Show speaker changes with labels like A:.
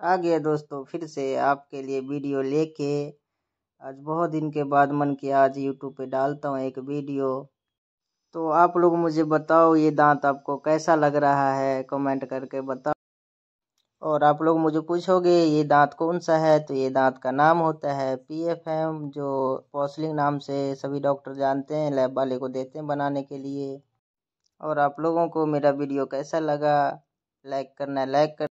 A: आ गया दोस्तों फिर से आपके लिए वीडियो लेके आज बहुत दिन के बाद मन किया आज यूट्यूब पे डालता हूँ एक वीडियो तो आप लोग मुझे बताओ ये दांत आपको कैसा लग रहा है कमेंट करके बताओ और आप लोग मुझे पूछोगे ये दांत कौन सा है तो ये दांत का नाम होता है एम जो पॉसलिंग नाम से सभी डॉक्टर जानते हैं लैब वाले को देते हैं बनाने के लिए और आप लोगों को मेरा वीडियो कैसा लगा लाइक करना लाइक कर